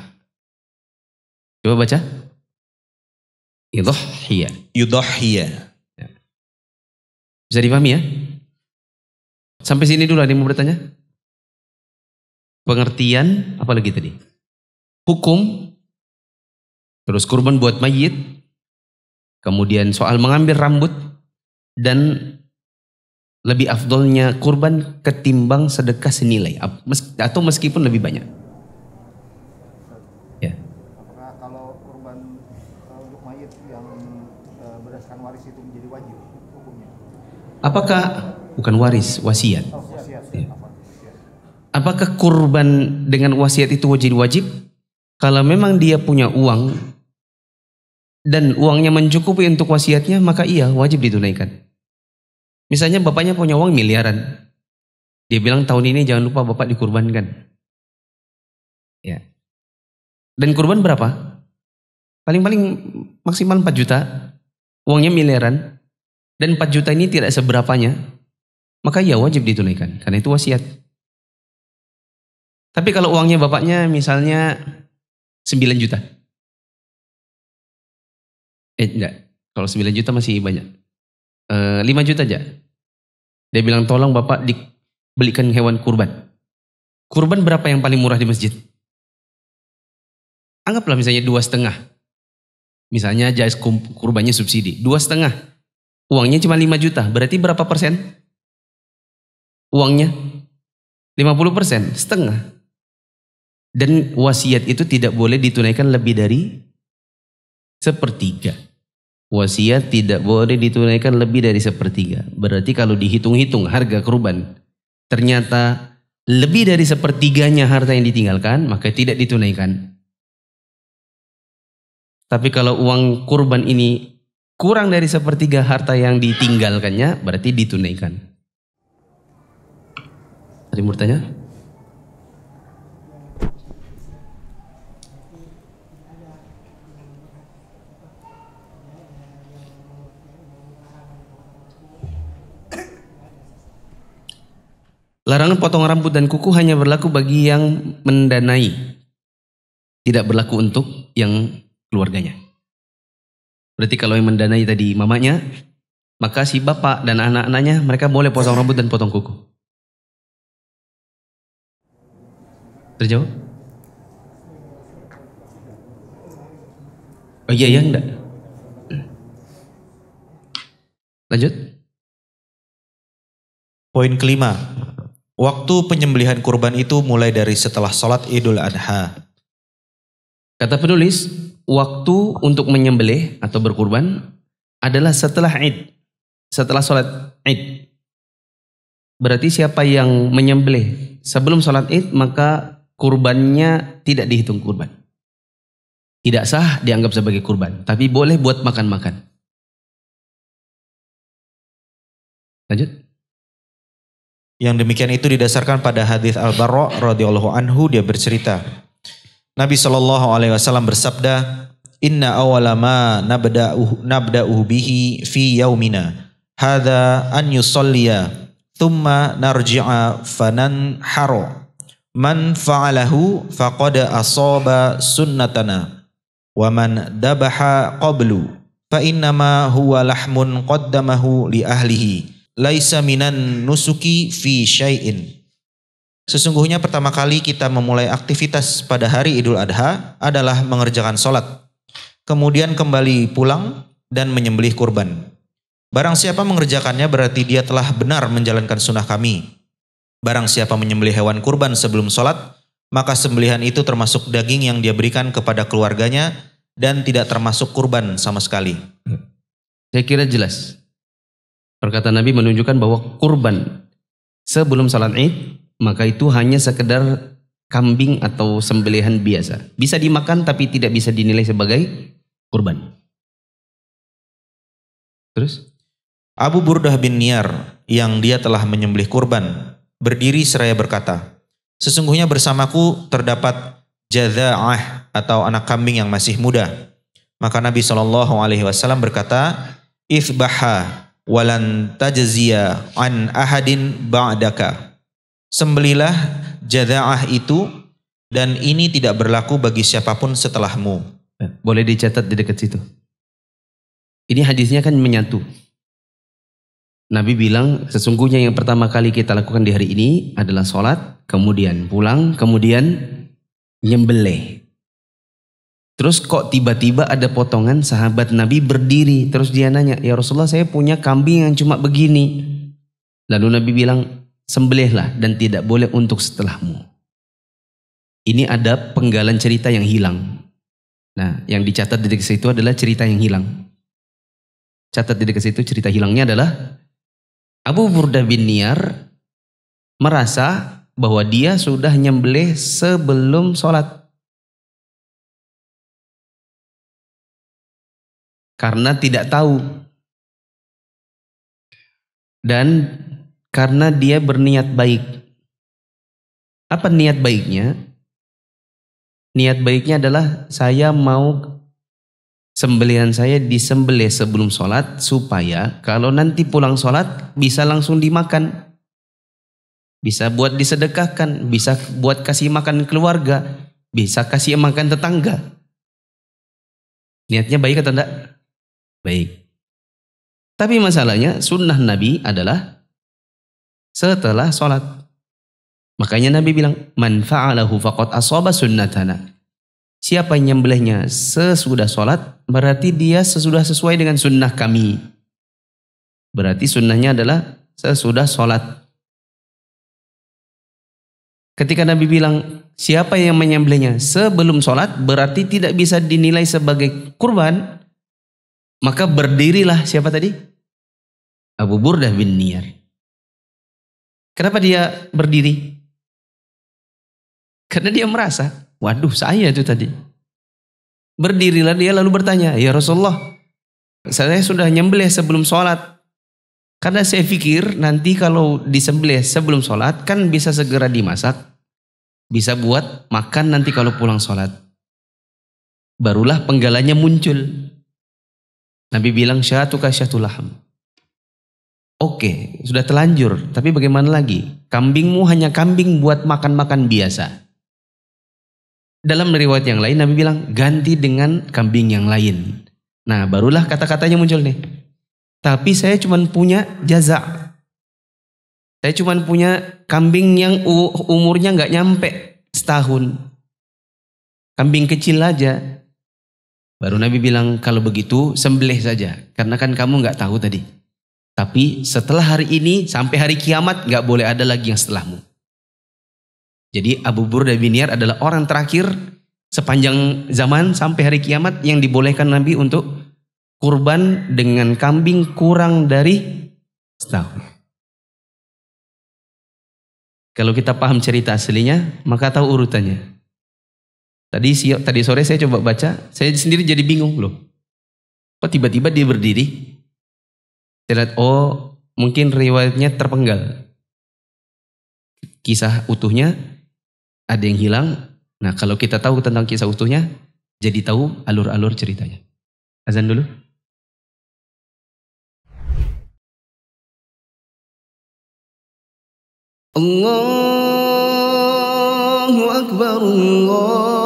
Coba baca. Yudhiyah. Yudhiyah. Ya. Bisa dipahami ya? Sampai sini dulu ada yang mau bertanya? Pengertian apa lagi tadi? Hukum terus kurban buat mayit, kemudian soal mengambil rambut dan lebih afdolnya kurban ketimbang sedekah senilai atau meskipun lebih banyak? Ya. Apakah kalau kurban eh, untuk mayat yang eh, berdasarkan waris itu menjadi wajib Apakah bukan waris, wasiat? Oh, ya. Apakah kurban dengan wasiat itu wajib wajib? Kalau memang dia punya uang dan uangnya mencukupi untuk wasiatnya, maka iya wajib ditunaikan. Misalnya bapaknya punya uang miliaran. Dia bilang tahun ini jangan lupa bapak dikurbankan. Ya. Dan kurban berapa? Paling-paling maksimal 4 juta. Uangnya miliaran. Dan 4 juta ini tidak seberapanya. Maka ya wajib ditunaikan. Karena itu wasiat. Tapi kalau uangnya bapaknya misalnya 9 juta. Eh enggak. Kalau 9 juta masih banyak. 5 eh, juta aja. Dia bilang tolong bapak dibelikan hewan kurban. Kurban berapa yang paling murah di masjid? Anggaplah misalnya dua setengah. Misalnya jais kurbannya subsidi. Dua setengah. Uangnya cuma 5 juta. Berarti berapa persen? Uangnya 50 persen. Setengah. Dan wasiat itu tidak boleh ditunaikan lebih dari sepertiga wasiat tidak boleh ditunaikan lebih dari sepertiga. Berarti kalau dihitung-hitung harga kurban ternyata lebih dari sepertiganya harta yang ditinggalkan, maka tidak ditunaikan. Tapi kalau uang kurban ini kurang dari sepertiga harta yang ditinggalkannya, berarti ditunaikan. Ada yang bertanya? Larangan potong rambut dan kuku hanya berlaku bagi yang mendanai. Tidak berlaku untuk yang keluarganya. Berarti kalau yang mendanai tadi mamanya, maka si bapak dan anak-anaknya mereka boleh potong rambut dan potong kuku. Terjawab? Oh iya iya enggak. Lanjut. Poin kelima, Waktu penyembelihan kurban itu mulai dari setelah sholat Idul Adha. Kata penulis, waktu untuk menyembelih atau berkurban adalah setelah Id, setelah sholat Id. Berarti siapa yang menyembelih sebelum sholat Id maka kurbannya tidak dihitung kurban. Tidak sah dianggap sebagai kurban, tapi boleh buat makan-makan. Lanjut. Yang demikian itu didasarkan pada hadis Al-Barra radhiyallahu anhu dia bercerita. Nabi Shallallahu alaihi wasallam bersabda, "Inna awwala ma nabda'u nabda'u bihi fi yaumina hadza an yusalliya thumma narji'a fanan haro man fa'alahu faqad asaba sunnatana wa man dabaha qablu fa innama huwa lahmun qaddamahu li ahlihi." laisa minan nusuki fi syai'in. Sesungguhnya pertama kali kita memulai aktivitas pada hari Idul Adha adalah mengerjakan sholat. Kemudian kembali pulang dan menyembelih kurban. Barang siapa mengerjakannya berarti dia telah benar menjalankan sunnah kami. Barang siapa menyembelih hewan kurban sebelum sholat, maka sembelihan itu termasuk daging yang dia berikan kepada keluarganya dan tidak termasuk kurban sama sekali. Saya kira jelas. Perkataan Nabi menunjukkan bahwa kurban sebelum salat Id maka itu hanya sekedar kambing atau sembelihan biasa. Bisa dimakan tapi tidak bisa dinilai sebagai kurban. Terus? Abu Burdah bin Niar yang dia telah menyembelih kurban berdiri seraya berkata, Sesungguhnya bersamaku terdapat jazah atau anak kambing yang masih muda. Maka Nabi Shallallahu Alaihi Wasallam berkata, Ifbaha walan tajziya an ahadin ba'daka. Sembelilah jaza'ah itu dan ini tidak berlaku bagi siapapun setelahmu. Eh, boleh dicatat di dekat situ. Ini hadisnya kan menyatu. Nabi bilang sesungguhnya yang pertama kali kita lakukan di hari ini adalah sholat, kemudian pulang, kemudian nyembelih. Terus kok tiba-tiba ada potongan sahabat Nabi berdiri. Terus dia nanya, ya Rasulullah saya punya kambing yang cuma begini. Lalu Nabi bilang, sembelihlah dan tidak boleh untuk setelahmu. Ini ada penggalan cerita yang hilang. Nah, yang dicatat di dekat situ adalah cerita yang hilang. Catat di dekat situ cerita hilangnya adalah Abu Burda bin Niyar merasa bahwa dia sudah nyembelih sebelum sholat. karena tidak tahu dan karena dia berniat baik. Apa niat baiknya? Niat baiknya adalah saya mau sembelihan saya disembelih sebelum sholat supaya kalau nanti pulang sholat bisa langsung dimakan. Bisa buat disedekahkan, bisa buat kasih makan keluarga, bisa kasih makan tetangga. Niatnya baik atau enggak? Baik. Tapi masalahnya sunnah Nabi adalah setelah sholat. Makanya Nabi bilang, Man fa'alahu faqad asoba sunnatana. Siapa yang nyembelihnya sesudah sholat, berarti dia sesudah sesuai dengan sunnah kami. Berarti sunnahnya adalah sesudah sholat. Ketika Nabi bilang, siapa yang menyembelihnya sebelum sholat, berarti tidak bisa dinilai sebagai kurban, maka berdirilah siapa tadi? Abu Burdah bin Niyar. Kenapa dia berdiri? Karena dia merasa, waduh saya itu tadi. Berdirilah dia lalu bertanya, ya Rasulullah, saya sudah nyembelih sebelum sholat. Karena saya pikir nanti kalau disembelih sebelum sholat kan bisa segera dimasak. Bisa buat makan nanti kalau pulang sholat. Barulah penggalanya muncul. Nabi bilang syatuka syatul laham. Oke, sudah telanjur, tapi bagaimana lagi? Kambingmu hanya kambing buat makan-makan biasa. Dalam riwayat yang lain Nabi bilang ganti dengan kambing yang lain. Nah, barulah kata-katanya muncul nih. Tapi saya cuma punya jaza. Saya cuma punya kambing yang umurnya nggak nyampe setahun. Kambing kecil aja. Baru Nabi bilang kalau begitu sembelih saja karena kan kamu nggak tahu tadi. Tapi setelah hari ini sampai hari kiamat nggak boleh ada lagi yang setelahmu. Jadi Abu Burda bin Niyar adalah orang terakhir sepanjang zaman sampai hari kiamat yang dibolehkan Nabi untuk kurban dengan kambing kurang dari setahun. Kalau kita paham cerita aslinya, maka tahu urutannya. Tadi siang, tadi sore saya coba baca, saya sendiri jadi bingung loh. Kok tiba-tiba dia berdiri? Saya lihat, oh mungkin riwayatnya terpenggal. Kisah utuhnya ada yang hilang. Nah kalau kita tahu tentang kisah utuhnya, jadi tahu alur-alur ceritanya. Azan dulu. Allahu Akbar Allah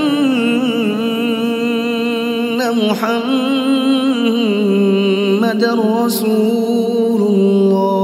محمدا رسول الله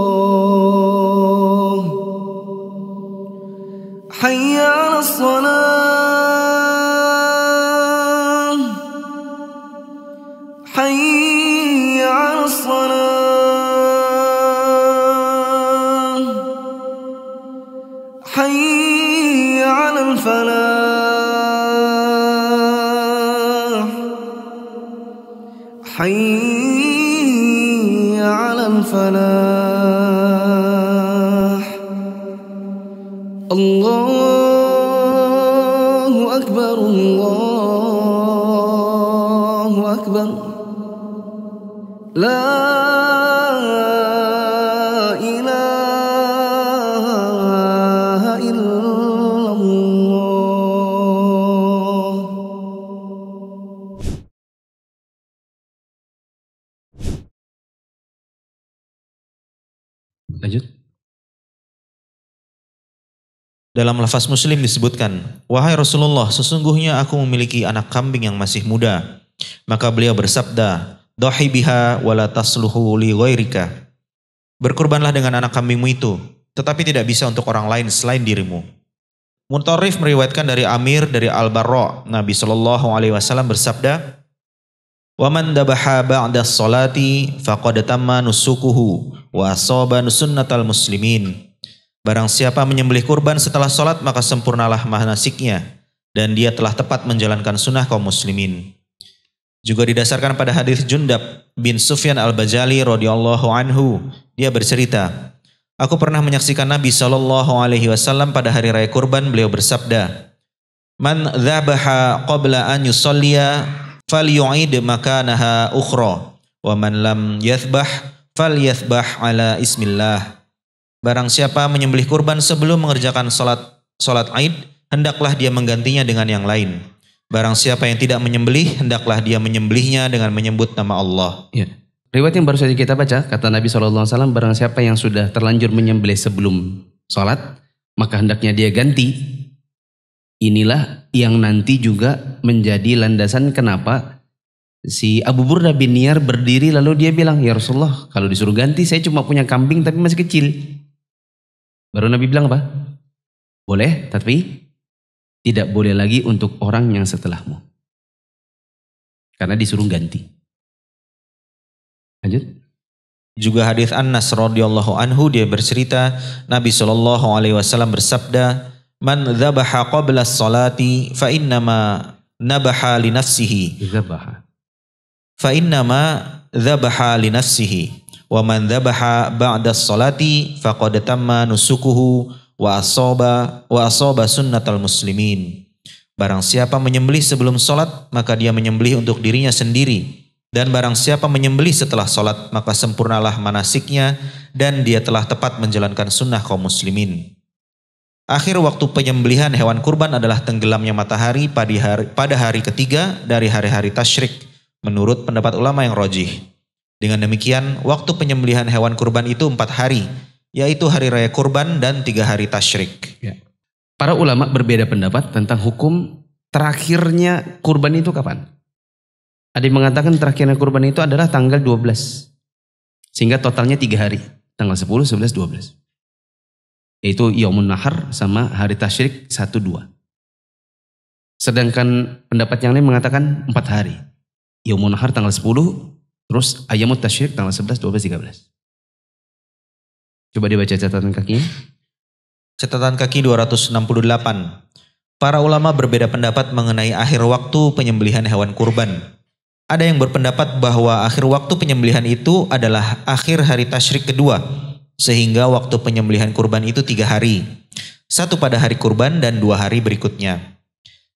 Dalam lafaz muslim disebutkan, Wahai Rasulullah, sesungguhnya aku memiliki anak kambing yang masih muda. Maka beliau bersabda, Dohi biha wala tasluhu li ghairika. Berkurbanlah dengan anak kambingmu itu, tetapi tidak bisa untuk orang lain selain dirimu. Muntarif meriwayatkan dari Amir dari Al-Barra, Nabi Shallallahu alaihi wasallam bersabda, Waman dabaha ba'da salati faqad tamma nusukuhu wa asaba sunnatal muslimin." Barang siapa menyembelih kurban setelah sholat maka sempurnalah manasiknya dan dia telah tepat menjalankan sunnah kaum muslimin. Juga didasarkan pada hadis Jundab bin Sufyan al-Bajali radhiyallahu anhu, dia bercerita, Aku pernah menyaksikan Nabi Shallallahu Alaihi Wasallam pada hari raya kurban beliau bersabda, Man dhabaha qabla an yusalliya fal yu'id makanaha ukhra wa man lam yathbah fal yathbah ala ismillah. Barang siapa menyembelih kurban sebelum mengerjakan salat salat Aid, hendaklah dia menggantinya dengan yang lain. Barang siapa yang tidak menyembelih, hendaklah dia menyembelihnya dengan menyebut nama Allah. Ya. Riwayat yang baru saja kita baca, kata Nabi SAW, barang siapa yang sudah terlanjur menyembelih sebelum sholat, maka hendaknya dia ganti. Inilah yang nanti juga menjadi landasan kenapa si Abu Burda bin Niyar berdiri lalu dia bilang, Ya Rasulullah, kalau disuruh ganti saya cuma punya kambing tapi masih kecil. Baru Nabi bilang apa? Boleh, tapi tidak boleh lagi untuk orang yang setelahmu. Karena disuruh ganti. Lanjut. Juga hadis Anas radhiyallahu anhu dia bercerita Nabi Shallallahu alaihi wasallam bersabda, "Man dzabaha qabla salati fa innama nabaha li nafsihi." Dzabaha. Fa innama dzabaha li nafsihi wa man dhabaha ba'da sholati faqad tamma nusukuhu wa asaba wa asaba sunnatal muslimin. Barang siapa menyembelih sebelum sholat, maka dia menyembelih untuk dirinya sendiri. Dan barang siapa menyembelih setelah sholat, maka sempurnalah manasiknya dan dia telah tepat menjalankan sunnah kaum muslimin. Akhir waktu penyembelihan hewan kurban adalah tenggelamnya matahari pada hari, pada hari ketiga dari hari-hari tasyrik, menurut pendapat ulama yang rojih. Dengan demikian, waktu penyembelihan hewan kurban itu empat hari, yaitu hari raya kurban dan tiga hari tasyrik. Ya. Para ulama berbeda pendapat tentang hukum terakhirnya kurban itu kapan. Ada yang mengatakan terakhirnya kurban itu adalah tanggal 12. Sehingga totalnya tiga hari. Tanggal 10, 11, 12. Yaitu Yomun Nahar sama hari tasyrik 1, 2. Sedangkan pendapat yang lain mengatakan empat hari. Yomun Nahar tanggal 10, Terus ayamut tasyrik tanggal 11, 12, 13. Coba dibaca catatan kaki. Catatan kaki 268. Para ulama berbeda pendapat mengenai akhir waktu penyembelihan hewan kurban. Ada yang berpendapat bahwa akhir waktu penyembelihan itu adalah akhir hari tasyrik kedua, sehingga waktu penyembelihan kurban itu tiga hari. Satu pada hari kurban dan dua hari berikutnya.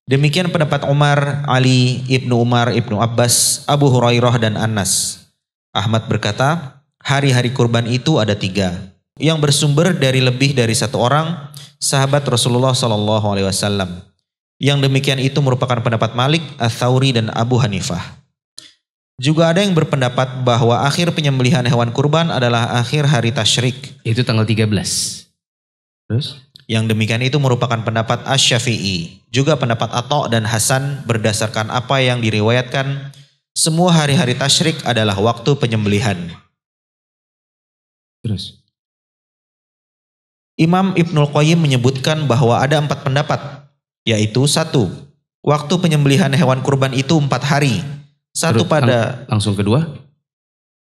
Demikian pendapat Umar, Ali, Ibnu Umar, Ibnu Abbas, Abu Hurairah dan Anas. Ahmad berkata, hari-hari kurban itu ada tiga. Yang bersumber dari lebih dari satu orang, sahabat Rasulullah Shallallahu Alaihi Wasallam. Yang demikian itu merupakan pendapat Malik, Athauri dan Abu Hanifah. Juga ada yang berpendapat bahwa akhir penyembelihan hewan kurban adalah akhir hari tasyrik. Itu tanggal 13. Terus? Yang demikian itu merupakan pendapat Asy-Syafi'i, juga pendapat Atha dan Hasan berdasarkan apa yang diriwayatkan semua hari-hari tasyrik adalah waktu penyembelihan. Terus Imam Ibnul Qayyim menyebutkan bahwa ada empat pendapat, yaitu satu, waktu penyembelihan hewan kurban itu empat hari. Satu Terus, pada lang langsung kedua.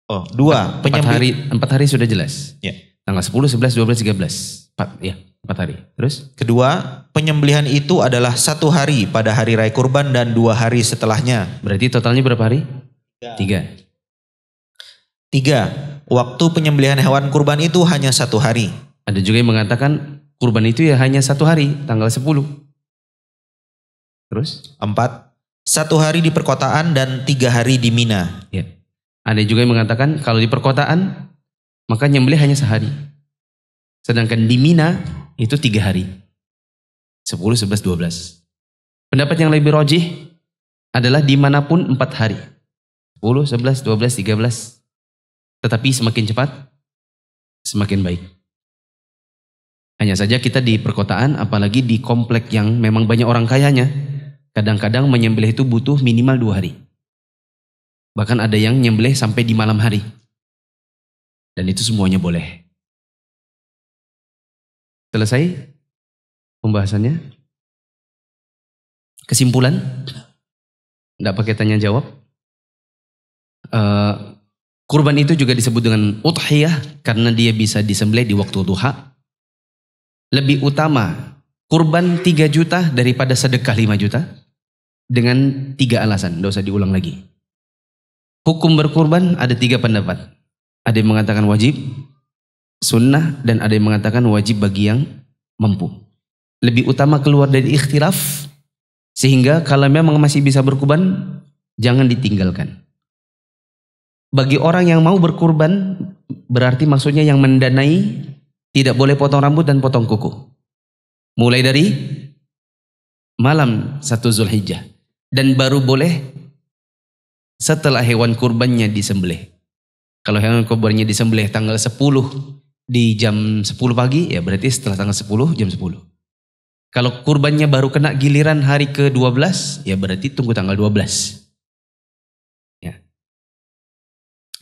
Oh, dua. Empat, empat hari, empat hari sudah jelas. Ya. Tanggal 10, 11, 12, 13. Empat, ya. Empat hari. Terus? Kedua, penyembelihan itu adalah satu hari pada hari raya kurban dan dua hari setelahnya. Berarti totalnya berapa hari? Tiga. Tiga. Waktu penyembelihan hewan kurban itu hanya satu hari. Ada juga yang mengatakan kurban itu ya hanya satu hari, tanggal 10. Terus? Empat. Satu hari di perkotaan dan tiga hari di Mina. Ya. Ada juga yang mengatakan kalau di perkotaan maka nyembelih hanya sehari. Sedangkan di Mina itu tiga hari. 10, 11, 12. Pendapat yang lebih rojih adalah dimanapun empat hari. 10, 11, 12, 13. Tetapi semakin cepat, semakin baik. Hanya saja kita di perkotaan, apalagi di komplek yang memang banyak orang kayanya, kadang-kadang menyembelih itu butuh minimal dua hari. Bahkan ada yang nyembelih sampai di malam hari. Dan itu semuanya boleh. Selesai pembahasannya? Kesimpulan? Tidak pakai tanya jawab. Uh, kurban itu juga disebut dengan uthiyah karena dia bisa disembelih di waktu duha. Lebih utama kurban 3 juta daripada sedekah 5 juta dengan tiga alasan, tidak usah diulang lagi. Hukum berkurban ada tiga pendapat. Ada yang mengatakan wajib, sunnah dan ada yang mengatakan wajib bagi yang mampu. Lebih utama keluar dari ikhtilaf sehingga kalau memang masih bisa berkurban jangan ditinggalkan. Bagi orang yang mau berkurban berarti maksudnya yang mendanai tidak boleh potong rambut dan potong kuku. Mulai dari malam satu Zulhijjah dan baru boleh setelah hewan kurbannya disembelih. Kalau hewan kurbannya disembelih tanggal 10 di jam 10 pagi, ya berarti setelah tanggal 10, jam 10. Kalau kurbannya baru kena giliran hari ke-12, ya berarti tunggu tanggal 12. Ya.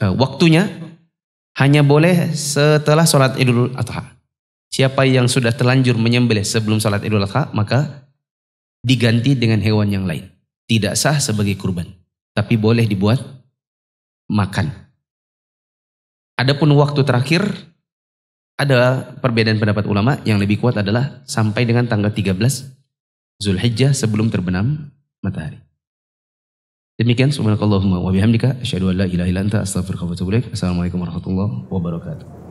Eh, waktunya hanya boleh setelah sholat idul adha. Siapa yang sudah terlanjur menyembelih sebelum sholat idul adha, maka diganti dengan hewan yang lain. Tidak sah sebagai kurban, tapi boleh dibuat makan. Adapun waktu terakhir ada perbedaan pendapat ulama yang lebih kuat adalah sampai dengan tanggal 13 Zulhijjah sebelum terbenam matahari. Demikian subhanakallahumma wa bihamdika asyhadu an la ilaha illa anta astaghfiruka wa atubu ilaik. Assalamualaikum warahmatullahi wabarakatuh.